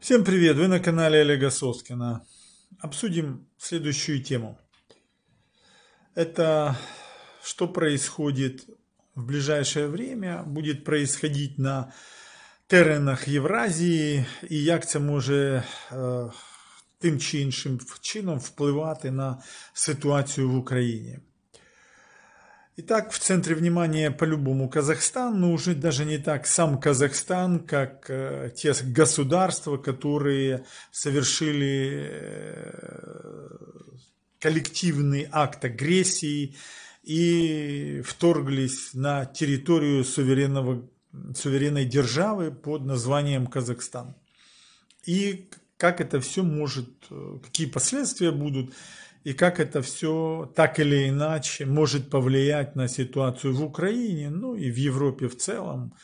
Всем привет! Вы на канале Олега Соскина. Обсудим следующую тему. Это что происходит в ближайшее время, будет происходить на теренах Євразії, і як це може э, тим чи іншим чином впливати на ситуацию в Украине. Итак, в центре внимания по-любому Казахстан, но уже даже не так сам Казахстан, как э, те государства, которые совершили э, коллективный акт агрессии и вторглись на территорию суверенного, суверенной державы под названием Казахстан. И как это все может, э, какие последствия будут – и как это все так или иначе может повлиять на ситуацию в Украине, ну и в Европе в целом.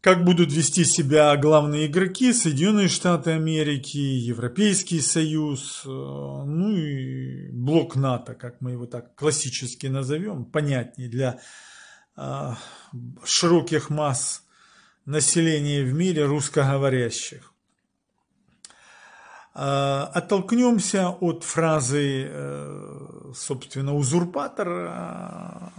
Как будут вести себя главные игроки Соединенные Штаты Америки, Европейский Союз, э, ну и блок НАТО, как мы его так классически назовем, понятнее для э, широких масс населения в мире русскоговорящих. А, оттолкнемся от фразы, э, собственно, узурпатора, а,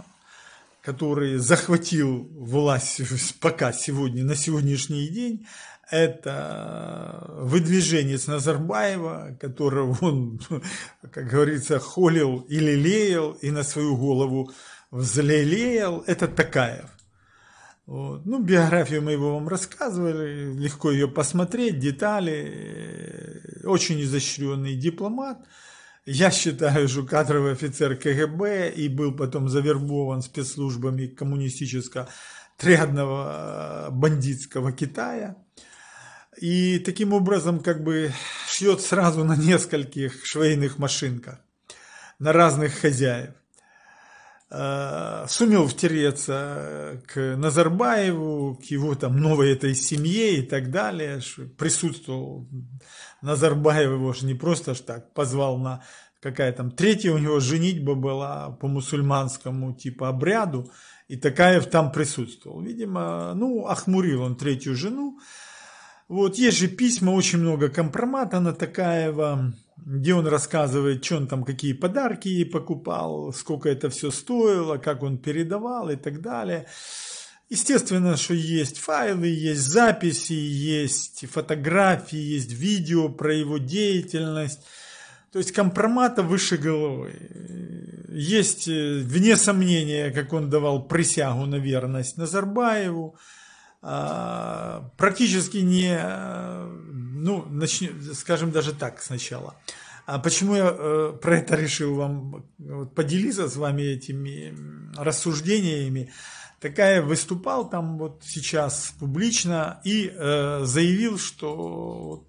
который захватил власть пока сегодня, на сегодняшний день, это э, выдвиженец Назарбаева, которого он, как говорится, холил и лелеял, и на свою голову взлелеял. Это Такаев. Вот. Ну, биографию мы его вам рассказывали, легко ее посмотреть, детали. Очень изощренный дипломат. Я считаю, что кадровый офицер КГБ и был потом завербован спецслужбами коммунистического триадного э, бандитского Китая. И таким образом как бы шьет сразу на нескольких швейных машинках, на разных хозяев. Э, сумел втереться к Назарбаеву, к его там новой этой семье и так далее. Присутствовал Назарбаев, его же не просто ж так позвал на какая там третья у него женитьба была по мусульманскому типа обряду, и Такаев там присутствовал. Видимо, ну, охмурил он третью жену. Вот, есть же письма, очень много компромата на Такаева где он рассказывает, что он там, какие подарки ей покупал, сколько это все стоило, как он передавал и так далее. Естественно, что есть файлы, есть записи, есть фотографии, есть видео про его деятельность. То есть компромата выше головы. Есть, э, вне сомнения, как он давал присягу на верность Назарбаеву. А, практически не, ну, начнем, скажем даже так сначала. А почему я э, про это решил вам поделиться с вами этими рассуждениями? Такая выступал там вот сейчас публично и э, заявил, что вот,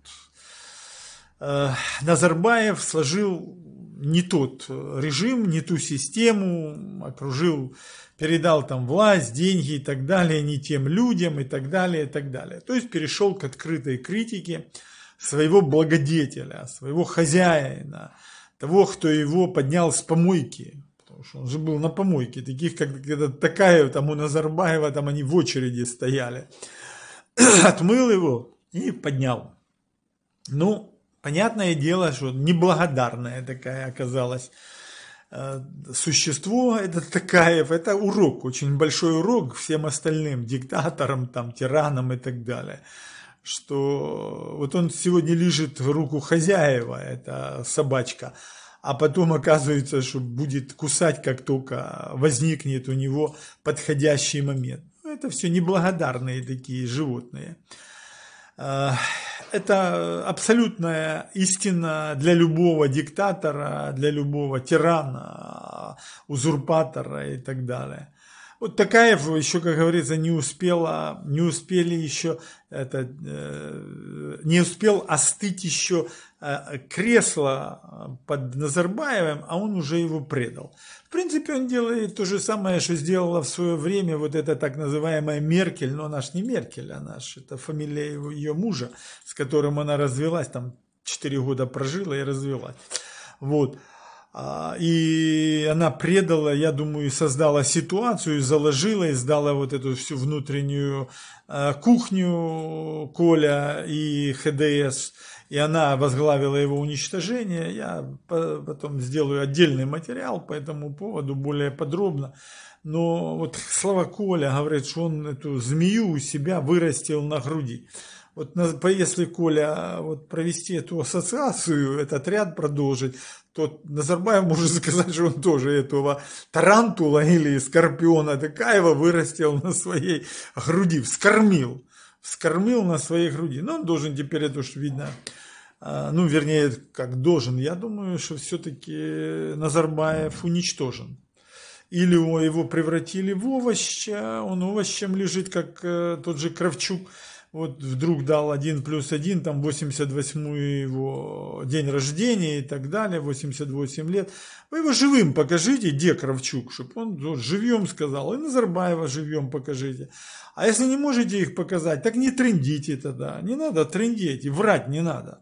э, Назарбаев сложил не тот режим, не ту систему, окружил, передал там власть, деньги и так далее, не тем людям и так далее, и так далее. То есть перешел к открытой критике своего благодетеля, своего хозяина, того, кто его поднял с помойки, потому что он же был на помойке, таких как когда такая там у Назарбаева, там они в очереди стояли, отмыл его и поднял. Ну, Понятное дело, что неблагодарная такая оказалась э, существо это такая, это урок, очень большой урок всем остальным, диктаторам, там, тиранам и так далее. Что вот он сегодня лежит в руку хозяева, это собачка, а потом оказывается, что будет кусать, как только возникнет у него подходящий момент. Ну, это все неблагодарные такие животные. Э, это абсолютная истина для любого диктатора, для любого тирана, узурпатора и так далее. Вот Такаев еще, как говорится, не успела, не успели еще, это, э, не успел остыть еще э, кресло э, под Назарбаевым, а он уже его предал. В принципе, он делает то же самое, что сделала в свое время вот эта так называемая Меркель, но наш не Меркель, а наш это фамилия его, ее мужа, с которым она развелась, там 4 года прожила и развелась. Вот. А, и она предала, я думаю, создала ситуацию, заложила, и издала вот эту всю внутреннюю э, кухню Коля и ХДС. И она возглавила его уничтожение. Я потом сделаю отдельный материал по этому поводу более подробно. Но вот слова Коля говорит, что он эту змею у себя вырастил на груди. Вот если, Коля, а, вот провести эту ассоциацию, этот ряд продолжить, то Назарбаев может сказать, что он тоже этого тарантула или скорпиона Тыкаева вырастил на своей груди, вскормил, вскормил на своей груди. Но он должен теперь, это уж видно, а, ну, вернее, как должен, я думаю, что все-таки Назарбаев уничтожен. Или его превратили в овощ, он овощем лежит, как э, тот же Кравчук – вот вдруг дал 1 плюс 1, там 88 его день рождения и так далее, 88 лет. Вы его живым покажите, где Кравчук, чтобы он ну, живьем сказал, и Назарбаева живьем покажите. А если не можете их показать, так не трендите тогда, не надо трендеть врать не надо.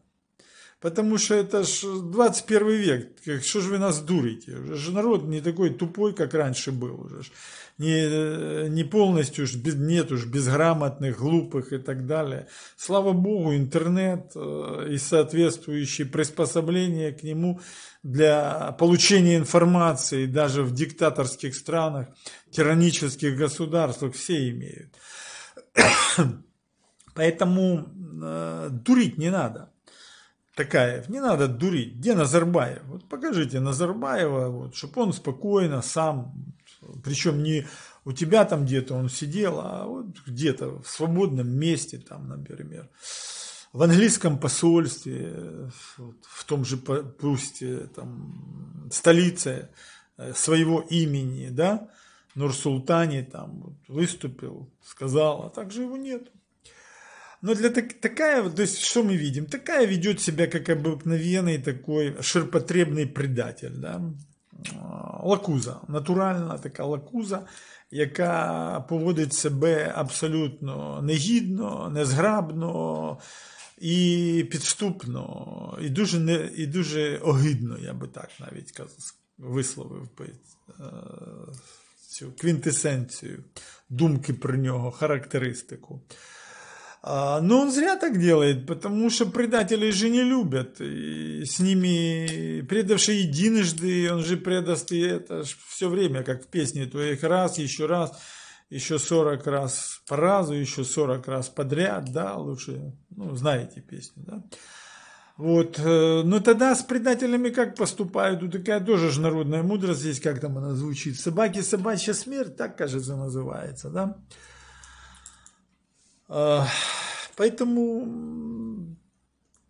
Потому что это ж 21 век, что же вы нас дурите? Уже ж народ не такой тупой, как раньше был. Уже ж. Не, не полностью, ж без, нет уж безграмотных, глупых и так далее. Слава Богу, интернет э, и соответствующие приспособления к нему для получения информации даже в диктаторских странах, тиранических государствах все имеют. Поэтому э, дурить не надо. Такаев, не надо дурить, где Назарбаев? Вот покажите Назарбаева, вот, чтобы он спокойно сам, причем не у тебя там где-то он сидел, а вот где-то в свободном месте там, например, в английском посольстве, в том же, пусть э, там, столице э, своего имени, да, Нурсултане там вот, выступил, сказал, а также его нету. Но ну, для так, такая, то есть что мы видим? Такая ведет себя как обыкновенный такой ширпотребный предатель, да? Лакуза, натуральна така лакуза, яка поводить себе абсолютно негідно, незграбно і підступно, і дуже не, і дуже огидно, я би так навіть висловив би е, цю квінтесенцію думки про нього, характеристику. А, но он зря так делает, потому что предателей же не любят. И с ними предавший единожды, он же предаст и это все время, как в песне, "Твоих раз, еще раз, еще 40 раз по разу, еще 40 раз подряд, да, лучше, ну, знаете песню, да. Вот, э, но тогда с предателями как поступают? Тут ну, такая тоже же народная мудрость здесь, как там она звучит. Собаки, собачья смерть, так, кажется, называется, да. Э, поэтому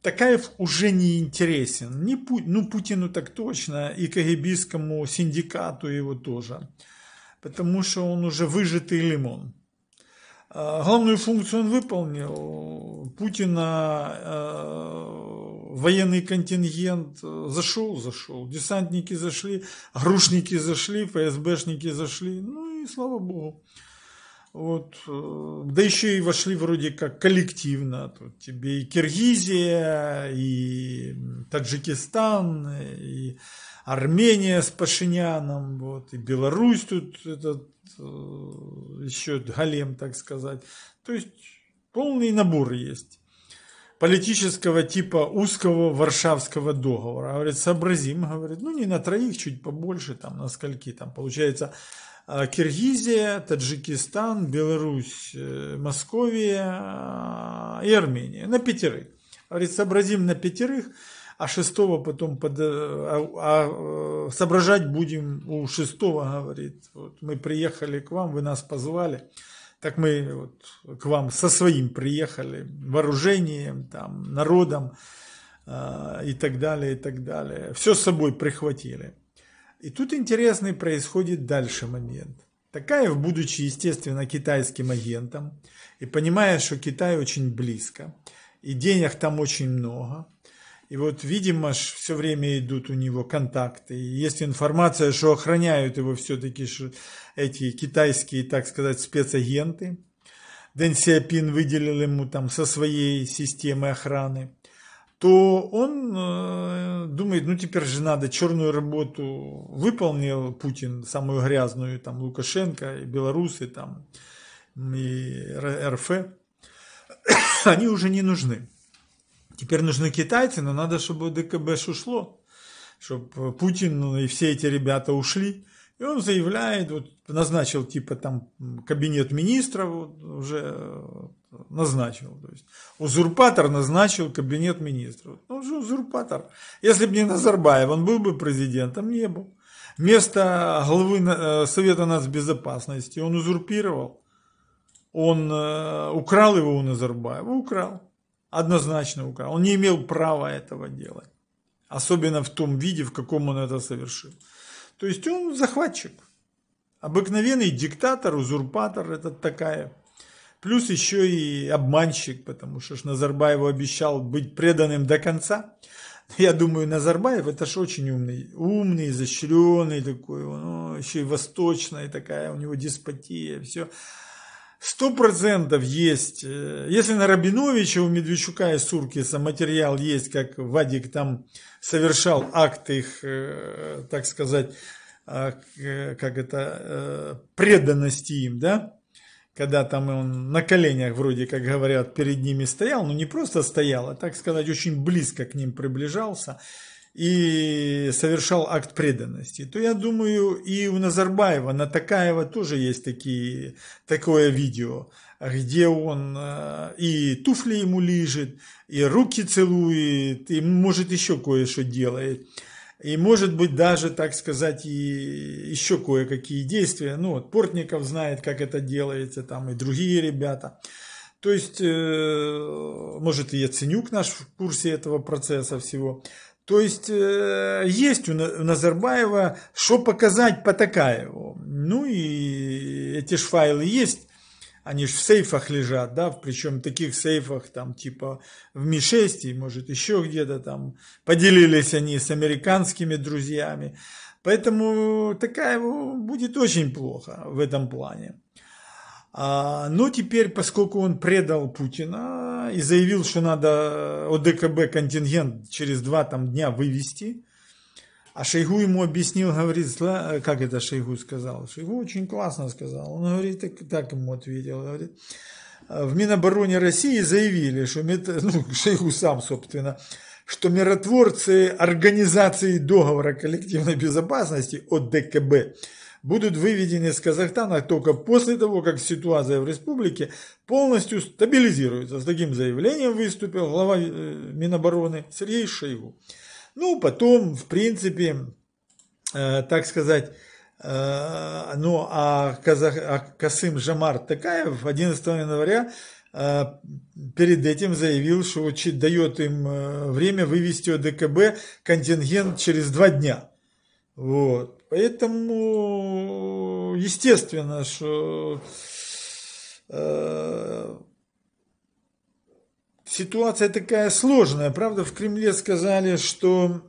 Такаев уже не интересен. Не Пу... Ну, Путину так точно, и КГБистскому синдикату его тоже. Потому что он уже выжатый лимон. Э, главную функцию он выполнил. Путина э, военный контингент э, зашел, зашел. Десантники зашли, грушники зашли, ФСБшники зашли. Ну и слава богу. Вот, э, да еще и вошли вроде как коллективно. Тут тебе и Киргизия, и Таджикистан, и Армения с Пашиняном, вот, и Беларусь тут этот э, еще Голем так сказать. То есть полный набор есть политического типа узкого Варшавского договора. Говорит, сообразим, говорит, ну не на троих, чуть побольше, там на скольки, там получается а, Киргизия, Таджикистан, Беларусь, э, Московия а, и Армения, на пятерых. Говорит, сообразим на пятерых, а шестого потом под, э, а, а, э, соображать будем у шестого, говорит, вот мы приехали к вам, вы нас позвали. Так мы вот к вам со своим приехали, вооружением, там, народом э, и так далее, и так далее. Все с собой прихватили. И тут интересный происходит дальше момент. Такаев, будучи, естественно, китайским агентом и понимая, что Китай очень близко, и денег там очень много, и вот, видимо, все время идут у него контакты. И есть информация, что охраняют его все-таки эти китайские, так сказать, спецагенты. Дэн Сиапин выделил ему там со своей системы охраны. То он э, думает, ну теперь же надо черную работу выполнил Путин, самую грязную, там Лукашенко, и белорусы, там и РФ. Они уже не нужны. Теперь нужны китайцы, но надо, чтобы ДКБ ушло, чтобы э, Путин ну, и все эти ребята ушли. И он заявляет, вот, назначил типа там кабинет министров, вот, уже э, назначил. То есть, узурпатор назначил кабинет министров. Ну, он же узурпатор. Если бы не Назарбаев, он был бы президентом, не был. Место главы э, Совета нацбезопасности он узурпировал. Он украл его у Назарбаева, украл однозначно украл. Он не имел права этого делать. Особенно в том виде, в каком он это совершил. То есть он захватчик. Обыкновенный диктатор, узурпатор, это такая. Плюс еще и обманщик, потому что ж Назарбаеву обещал быть преданным до конца. Я думаю, Назарбаев это же очень умный, умный, изощренный такой, он, ну, еще и восточный такая, у него деспотия, все сто процентов есть. Э, если на Рабиновича у Медведчука и Суркиса материал есть, как Вадик там совершал акт их, э, так сказать, а, как это, э, преданности им, да, когда там он на коленях, вроде как говорят, перед ними стоял, но ну, не просто стоял, а, так сказать, очень близко к ним приближался – и совершал акт преданности, то я думаю, и у Назарбаева, на Такаева тоже есть такие, такое видео, где он э, и туфли ему лежит, и руки целует, и может еще кое-что делает. И может быть даже, так сказать, и еще кое-какие действия. Ну вот Портников знает, как это делается, там и другие ребята. То есть, э, может и Яценюк наш в курсе этого процесса всего. То есть э, есть у Назарбаева, что показать Потакаеву. Ну и эти ж файлы есть, они же в сейфах лежат, да, причем в таких сейфах там типа в Ми-6 и может еще где-то там поделились они с американскими друзьями. Поэтому такая будет очень плохо в этом плане. А, но теперь, поскольку он предал Путина и заявил, что надо ОДКБ контингент через два там, дня вывести, а Шойгу ему объяснил, говорит, как это Шойгу сказал? Шойгу очень классно сказал. Он говорит, так, так ему ответил, говорит, в Минобороне России заявили, что ну, Шойгу сам, собственно, что миротворцы Организации договора коллективной безопасности ОДКБ будут выведены из Казахстана только после того, как ситуация в республике полностью стабилизируется. С таким заявлением выступил глава э, Минобороны Сергей Шойгу. Ну, потом, в принципе, э, так сказать, э, ну, а, Казах, а Касым Жамар Такаев 11 января э, перед этим заявил, что УЧИТ дает им э, время вывести ОДКБ контингент через два дня. Вот. Поэтому, естественно, что э, ситуация такая сложная. Правда, в Кремле сказали, что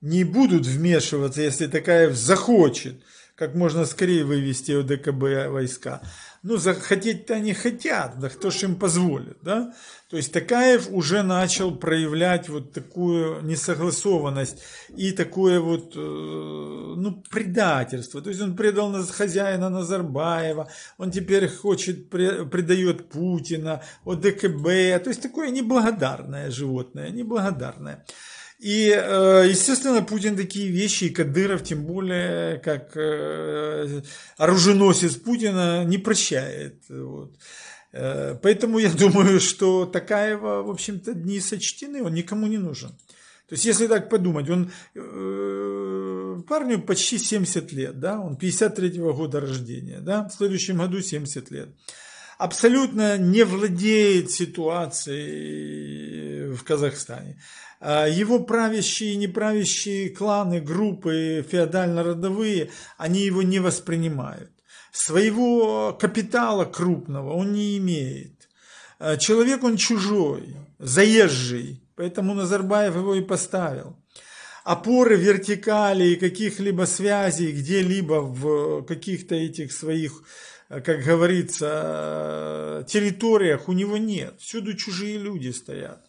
не будут вмешиваться, если такая захочет, как можно скорее вывести ОДКБ войска ну, захотеть-то они хотят, да кто ж им позволит, да? То есть Такаев уже начал проявлять вот такую несогласованность и такое вот, э, ну, предательство. То есть он предал нас хозяина Назарбаева, он теперь хочет, предает Путина, ОДКБ. То есть такое неблагодарное животное, неблагодарное. И, э, естественно, Путин такие вещи, и Кадыров, тем более, как э, оруженосец Путина, не прощает. Вот. Э, поэтому я думаю, что Такаева, в общем-то, дни сочтены, он никому не нужен. То есть, если так подумать, он парню почти 70 лет, да, он 53-го года рождения, да, в следующем году 70 лет. Абсолютно не владеет ситуацией в Казахстане. А, его правящие и неправящие кланы, группы феодально-родовые, они его не воспринимают. Своего капитала крупного он не имеет. А, человек он чужой, заезжий, поэтому Назарбаев его и поставил. Опоры вертикали и каких-либо связей где-либо в каких-то этих своих, а, как говорится, территориях у него нет. Всюду чужие люди стоят.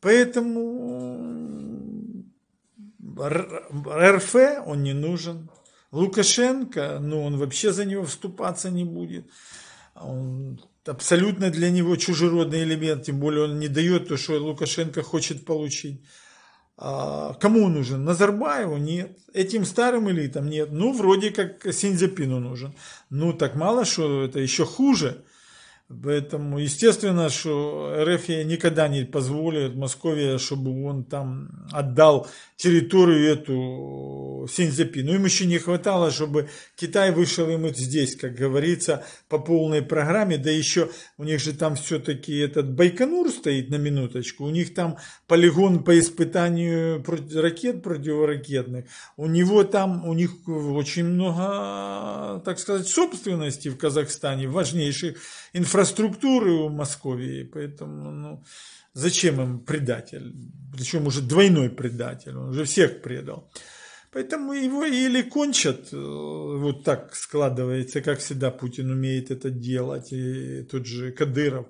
Поэтому РФ он не нужен. Лукашенко, ну он вообще за него вступаться не будет. Он абсолютно для него чужеродный элемент, тем более он не дает то, что Лукашенко хочет получить. А кому он нужен? Назарбаеву? Нет. Этим старым элитам? Нет. Ну, вроде как Синьцзепину нужен. Ну, так мало, что это еще хуже. Поэтому, естественно, что РФ никогда не позволит Москве, чтобы он там отдал территорию эту Синьцзепи. Но им еще не хватало, чтобы Китай вышел им здесь, как говорится, по полной программе. Да еще у них же там все-таки этот Байконур стоит на минуточку. У них там полигон по испытанию ракет противоракетных. У него там, у них очень много, так сказать, собственности в Казахстане, важнейших инфраструктур инфраструктуры у Московии, поэтому ну, зачем им предатель? Причем уже двойной предатель, он уже всех предал. Поэтому его или кончат, э, вот так складывается, как всегда Путин умеет это делать, и тот же Кадыров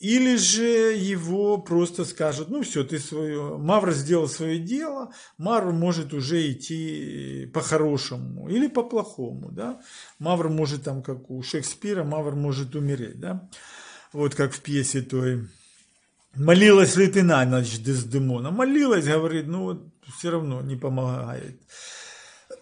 или же его просто скажут, ну все, ты свое, Мавр сделал свое дело, Мавр может уже идти по-хорошему или по-плохому, да. Мавр может там, как у Шекспира, Мавр может умереть, да. Вот как в пьесе той. Молилась ли ты на ночь Дездемона? Молилась, говорит, ну вот все равно не помогает.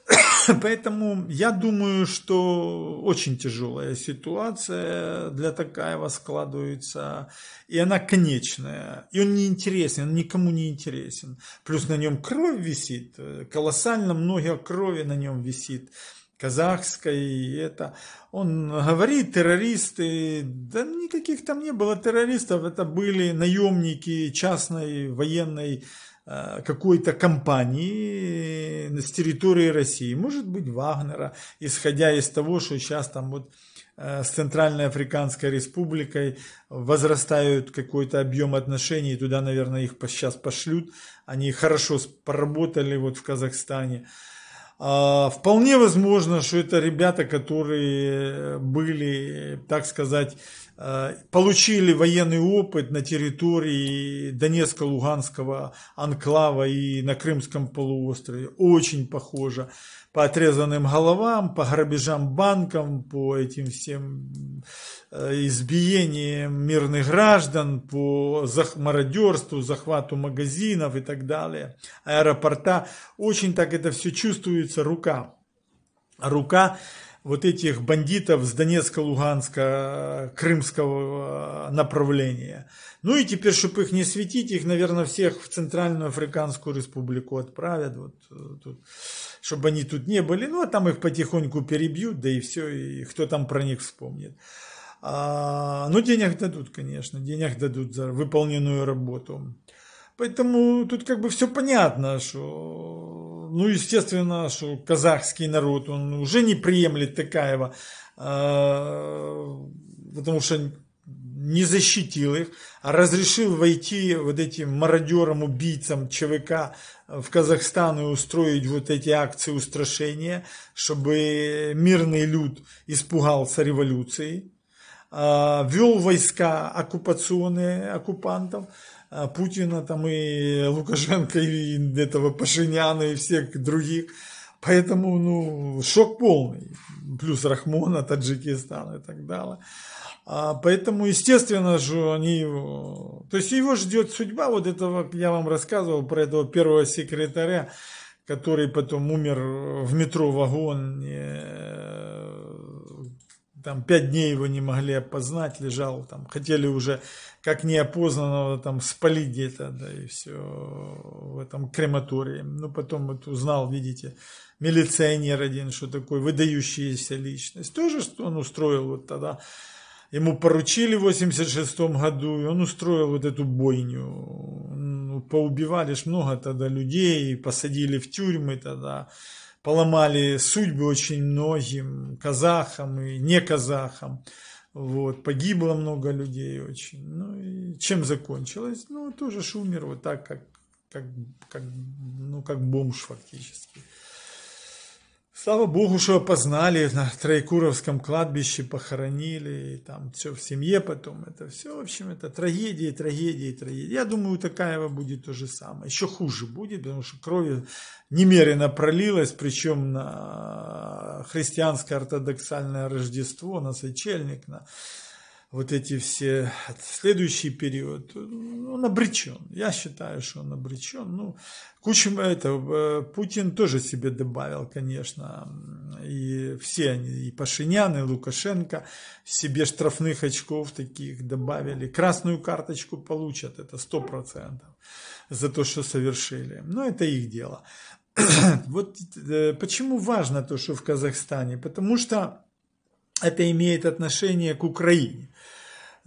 Поэтому я думаю, что очень тяжелая ситуация для Такаева складывается, и она конечная, и он неинтересен, он никому не интересен. Плюс на нем кровь висит, э, колоссально много крови на нем висит казахской, это, он говорит, террористы, да никаких там не было террористов, это были наемники частной военной э, какой-то компании с территории России, может быть Вагнера, исходя из того, что сейчас там вот э, с Центральной Африканской Республикой возрастают какой-то объем отношений, туда, наверное, их сейчас пошлют, они хорошо поработали вот в Казахстане. А, вполне возможно, что это ребята, которые э, были, так сказать, э, получили военный опыт на территории Донецко-Луганского анклава и на Крымском полуострове. Очень похоже по отрезанным головам, по грабежам банков, по этим всем э, избиениям мирных граждан, по мародерству, захвату магазинов и так далее, аэропорта. Очень так это все чувствуется рука. Рука вот этих бандитов с Донецка, Луганска, крымского э, направления. Ну и теперь, чтобы их не светить, их, наверное, всех в Центральную Африканскую Республику отправят, вот, э, тут, чтобы они тут не были. Ну а там их потихоньку перебьют, да и все, и кто там про них вспомнит. А, ну денег дадут, конечно, денег дадут за выполненную работу. Поэтому тут как бы все понятно, что, ну, естественно, что казахский народ, он уже не приемлет Такаева, а, потому что не защитил их, а разрешил войти вот этим мародерам, убийцам ЧВК в Казахстан и устроить вот эти акции устрашения, чтобы мирный люд испугался революции, а, вел войска оккупационные оккупантов, а Путина там и Лукашенко и этого Пашиняна и всех других. Поэтому, ну, шок полный. Плюс Рахмона, Таджикистан и так далее. А поэтому, естественно же, они... То есть его ждет судьба вот этого, я вам рассказывал про этого первого секретаря, который потом умер в метро вагон там пять дней его не могли опознать, лежал там, хотели уже как неопознанного там спалить где-то, да, и все в этом крематории. Ну, потом вот узнал, видите, милиционер один, что такой, выдающаяся личность. Тоже что он устроил вот тогда, ему поручили в 86 году, и он устроил вот эту бойню. Ну, поубивали ж много тогда людей, посадили в тюрьмы тогда поломали судьбы очень многим, казахам и не казахам. Вот, погибло много людей очень. Ну, и чем закончилось? Ну, тоже Шумер вот так, как, как, как, ну, как бомж фактически. Слава Богу, что опознали на Троекуровском кладбище, похоронили, и там все в семье потом, это все, в общем, это трагедии, трагедии, трагедии. Я думаю, у Такаева будет то же самое, еще хуже будет, потому что крови немерено пролилась, причем на христианское ортодоксальное Рождество, на сочельник, на вот эти все, следующий период, он обречен. Я считаю, что он обречен. Ну, кучу этого э, Путин тоже себе добавил, конечно, и все они, и Пашинян, и Лукашенко себе штрафных очков таких добавили. Красную карточку получат, это сто процентов, за то, что совершили. Но это их дело. вот э, почему важно то, что в Казахстане? Потому что это имеет отношение к Украине.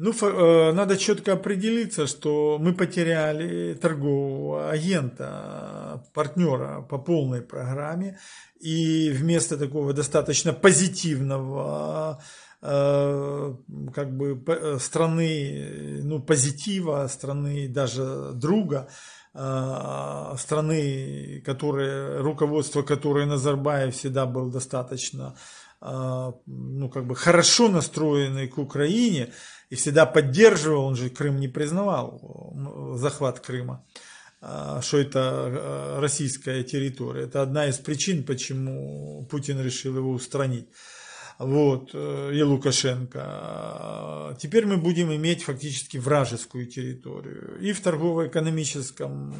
Ну, э, надо четко определиться, что мы потеряли торгового агента, партнера по полной программе, и вместо такого достаточно позитивного э, как бы э, страны ну, позитива, страны даже друга, страны, которые, руководство которой Назарбаев всегда был достаточно а, ну, как бы хорошо настроенный к Украине и всегда поддерживал, он же Крым не признавал, захват Крыма, а, что это а, российская территория. Это одна из причин, почему Путин решил его устранить вот, э, и Лукашенко. Теперь мы будем иметь фактически вражескую территорию и в торгово-экономическом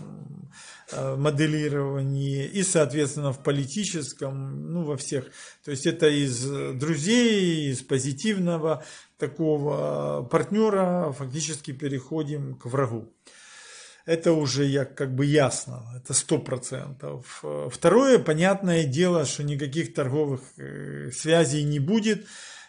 э, моделировании, и, соответственно, в политическом, ну, во всех. То есть это из друзей, из позитивного такого партнера фактически переходим к врагу это уже я, как бы ясно, это сто процентов. Второе, понятное дело, что никаких торговых э, связей не будет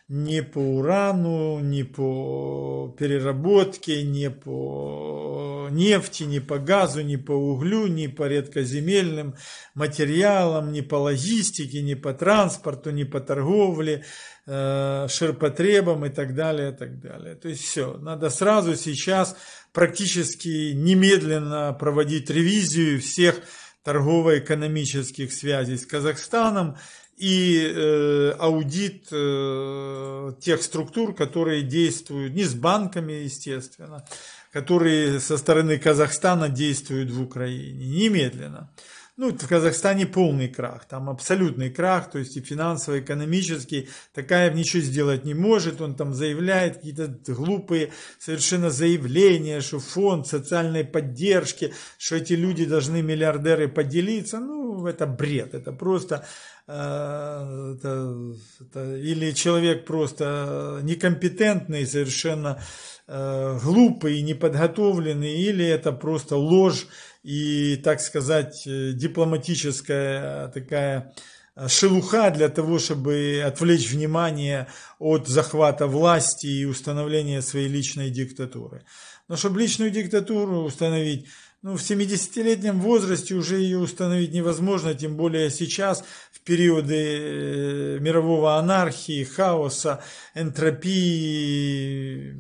ни по урану, ни по переработке, ни по нефти, ни по газу, ни по углю, ни по редкоземельным материалам, ни по логистике, ни по транспорту, ни по торговле, э, ширпотребам и так далее, и так далее. То есть все, надо сразу сейчас практически немедленно проводить ревизию всех торгово-экономических связей с Казахстаном и э, аудит э, тех структур, которые действуют не с банками, естественно, которые со стороны Казахстана действуют в Украине немедленно. Ну, в Казахстане полный крах, там абсолютный крах, то есть и финансово, и экономический. такая ничего сделать не может, он там заявляет какие-то глупые совершенно заявления, что фонд социальной поддержки, что эти люди должны, миллиардеры, поделиться. Ну, это бред, это просто Э, это, это, или человек просто некомпетентный, совершенно э, глупый, неподготовленный, или это просто ложь и, так сказать, э, дипломатическая такая э, шелуха для того, чтобы отвлечь внимание от захвата власти и установления своей личной диктатуры. Но чтобы личную диктатуру установить, ну, в 70-летнем возрасте уже ее установить невозможно, тем более сейчас, в периоды э, мирового анархии, хаоса, энтропии,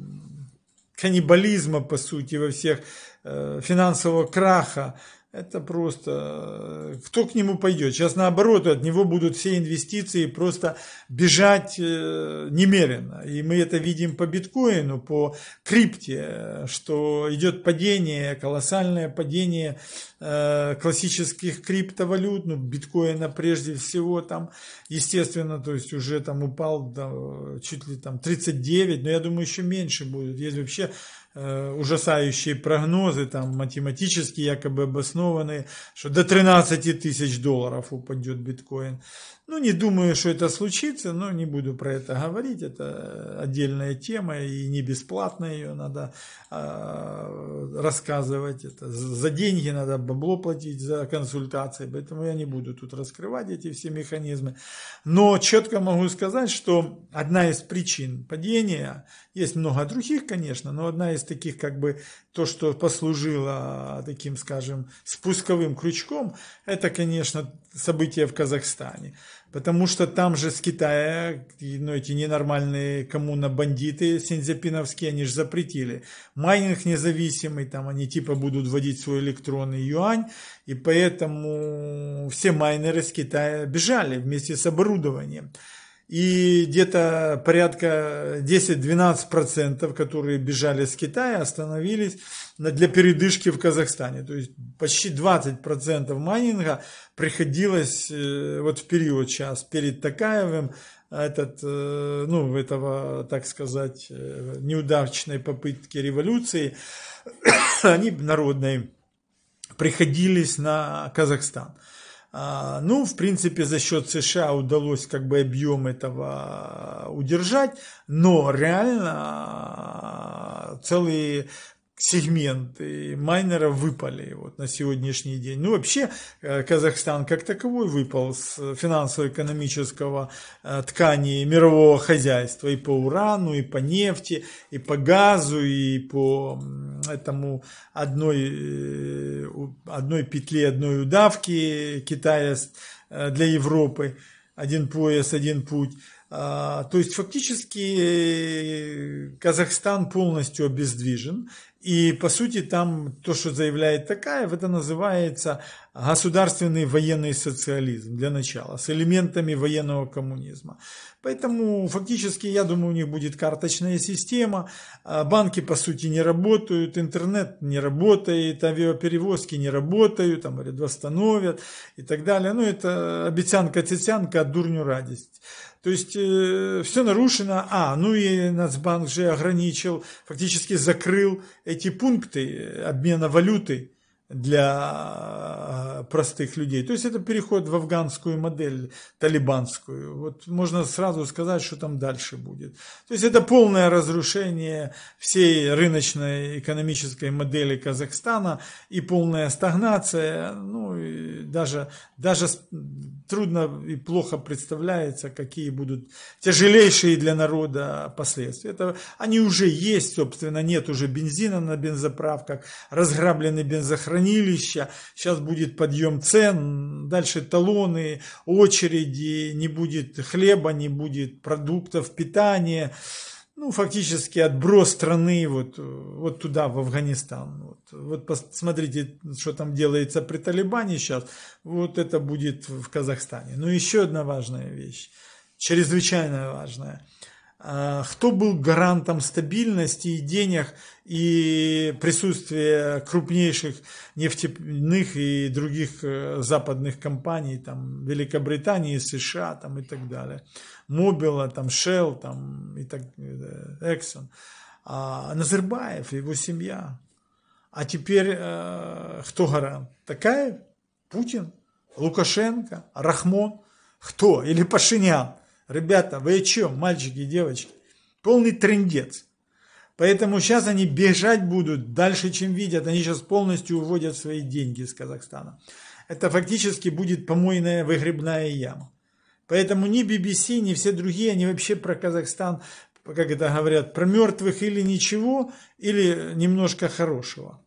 каннибализма, по сути, во всех, э, финансового краха, это просто... Э, кто к нему пойдет? Сейчас наоборот, от него будут все инвестиции просто бежать э, немерено. И мы это видим по биткоину, по крипте, что идет падение, колоссальное падение э, классических криптовалют, ну, биткоина прежде всего там, естественно, то есть уже там упал до, чуть ли там 39, но я думаю, еще меньше будет. Есть вообще Э, ужасающие прогнозы, там математически якобы обоснованные, что до 13 тысяч долларов упадет биткоин. Ну, не думаю, что это случится, но не буду про это говорить. Это отдельная тема и не бесплатно ее надо э, рассказывать. Это за деньги надо бабло платить за консультации, поэтому я не буду тут раскрывать эти все механизмы. Но четко могу сказать, что одна из причин падения, есть много других, конечно, но одна из из таких как бы то, что послужило а, таким, скажем, спусковым крючком, это, конечно, события в Казахстане. Потому что там же с Китая, ну, эти ненормальные коммуна бандиты синзепиновские, они же запретили. Майнинг независимый, там они типа будут вводить свой электронный юань, и поэтому все майнеры с Китая бежали вместе с оборудованием и где-то порядка 10-12%, которые бежали с Китая, остановились для передышки в Казахстане. То есть почти 20% майнинга приходилось э, вот в период сейчас перед Такаевым, а этот, э, ну, этого, так сказать, э, неудачной попытки революции, они народной, приходились на Казахстан. А, ну, в принципе, за счет США удалось как бы объем этого удержать, но реально а, целые сегменты майнера выпали вот на сегодняшний день. Ну, вообще, э, Казахстан как таковой выпал с финансово-экономического э, ткани мирового хозяйства и по урану, и по нефти, и по газу, и по этому одной, э, одной петле, одной удавки Китая для Европы. Один пояс, один путь. А, то есть фактически Казахстан полностью обездвижен. И по сути там то, что заявляет Такаев, это называется государственный военный социализм для начала, с элементами военного коммунизма. Поэтому фактически, я думаю, у них будет карточная система, а, банки по сути не работают, интернет не работает, авиаперевозки не работают, там говорят, восстановят и так далее. Ну это обещанка-тесянка, дурню радость. То есть э, все нарушено. А, ну и Нацбанк же ограничил, фактически закрыл эти пункты обмена валюты для э, простых людей. То есть это переход в афганскую модель, талибанскую. Вот можно сразу сказать, что там дальше будет. То есть это полное разрушение всей рыночной экономической модели Казахстана и полная стагнация. Ну и даже, даже трудно и плохо представляется, какие будут тяжелейшие для народа последствия. Это, они уже есть, собственно, нет уже бензина на бензоправках, разграблены бензохранители хранилища, сейчас будет подъем цен, дальше талоны, очереди, не будет хлеба, не будет продуктов питания. Ну, фактически отброс страны вот, вот туда, в Афганистан. Вот, вот посмотрите, что там делается при Талибане сейчас. Вот это будет в Казахстане. Но ну, еще одна важная вещь, чрезвычайно важная – а, кто был гарантом стабильности и денег и присутствия крупнейших нефтяных и других э, западных компаний, там, Великобритании, США там, и так далее, Мобила, там, Shell там, и так э, Exxon, а Назарбаев, его семья. А теперь э, кто гарант? Такая Путин, Лукашенко, Рахмон, кто? Или Пашинян? Ребята, вы че, мальчики и девочки? Полный трендец. Поэтому сейчас они бежать будут дальше, чем видят. Они сейчас полностью уводят свои деньги из Казахстана. Это фактически будет помойная выгребная яма. Поэтому ни BBC, ни все другие, они вообще про Казахстан, как это говорят, про мертвых или ничего, или немножко хорошего.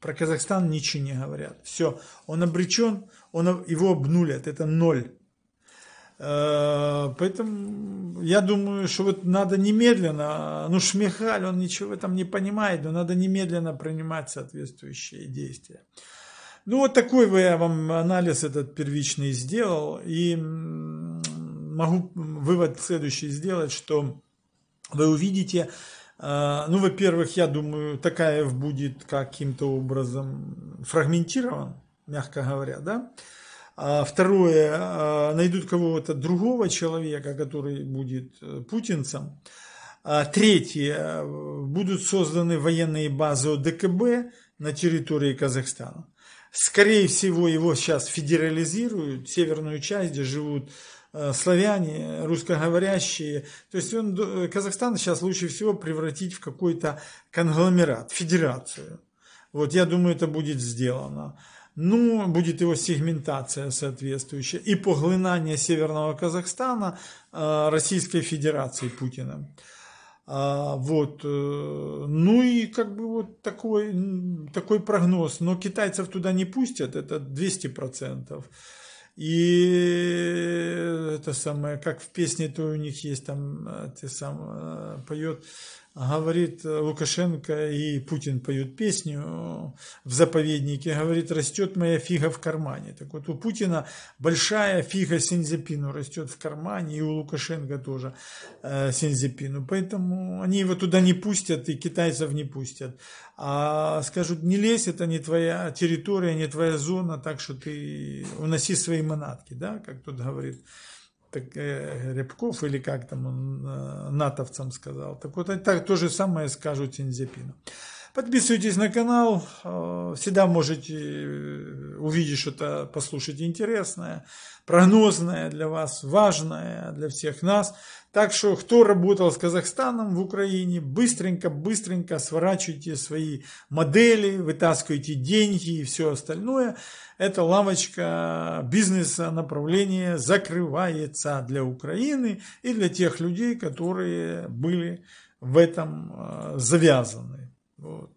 Про Казахстан ничего не говорят. Все, он обречен, он, его обнулят, это ноль. Э, поэтому я думаю, что вот надо немедленно, ну Шмихаль, он ничего в этом не понимает, но надо немедленно принимать соответствующие действия. Ну вот такой я вам анализ этот первичный сделал и могу вывод следующий сделать, что вы увидите, э, ну, во-первых, я думаю, Такаев будет каким-то образом фрагментирован, мягко говоря, да, а второе, а, найдут кого-то другого человека, который будет э, путинцем. А третье, э, будут созданы военные базы ОДКБ на территории Казахстана. Скорее всего, его сейчас федерализируют, северную часть, где живут э, славяне, русскоговорящие. То есть он, Казахстан сейчас лучше всего превратить в какой-то конгломерат, федерацию. Вот я думаю, это будет сделано ну, будет его сегментация соответствующая и поглинание Северного Казахстана э, Российской Федерации Путиным. А, вот. Э, ну и как бы вот такой, такой прогноз. Но китайцев туда не пустят, это 200%. И это самое, как в песне, то у них есть там, э, те сам поет, говорит э, Лукашенко и Путин поют песню э, в заповеднике, говорит, растет моя фига в кармане. Так вот у Путина большая фига Синзепину растет в кармане, и у Лукашенко тоже э, Синзепину. Поэтому они его туда не пустят и китайцев не пустят. А скажут, не лезь, это не твоя территория, не твоя зона, так что ты уноси свои манатки, да, как тут говорит так, э, Рябков или как там он э, натовцам сказал. Так вот, так то же самое скажут Тинзепину. Подписывайтесь на канал, э, всегда можете увидеть что-то, послушать интересное, прогнозное для вас, важное для всех нас. Так что, кто работал с Казахстаном в Украине, быстренько-быстренько сворачивайте свои модели, вытаскивайте деньги и все остальное. Эта лавочка бизнеса, направления закрывается для Украины и для тех людей, которые были в этом э, завязаны. Вот.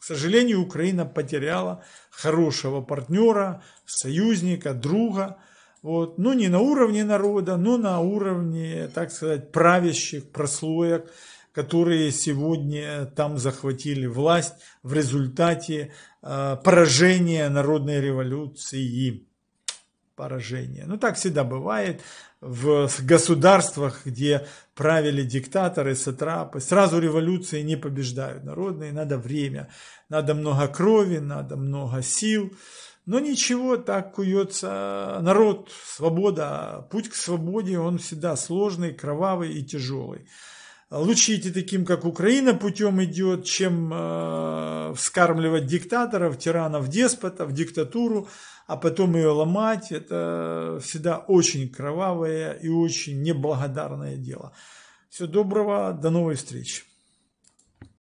К сожалению, Украина потеряла хорошего партнера, союзника, друга – вот, ну, не на уровне народа, но на уровне, так сказать, правящих прослоек, которые сегодня там захватили власть в результате э, поражения народной революции. Поражение. Ну, так всегда бывает в государствах, где правили диктаторы, сатрапы, сразу революции не побеждают народные, надо время, надо много крови, надо много сил, но ничего, так куется народ, свобода, путь к свободе, он всегда сложный, кровавый и тяжелый. Лучше идти таким, как Украина путем идет, чем э, вскармливать диктаторов, тиранов, деспотов, диктатуру, а потом ее ломать. Это всегда очень кровавое и очень неблагодарное дело. Всего доброго, до новой встречи.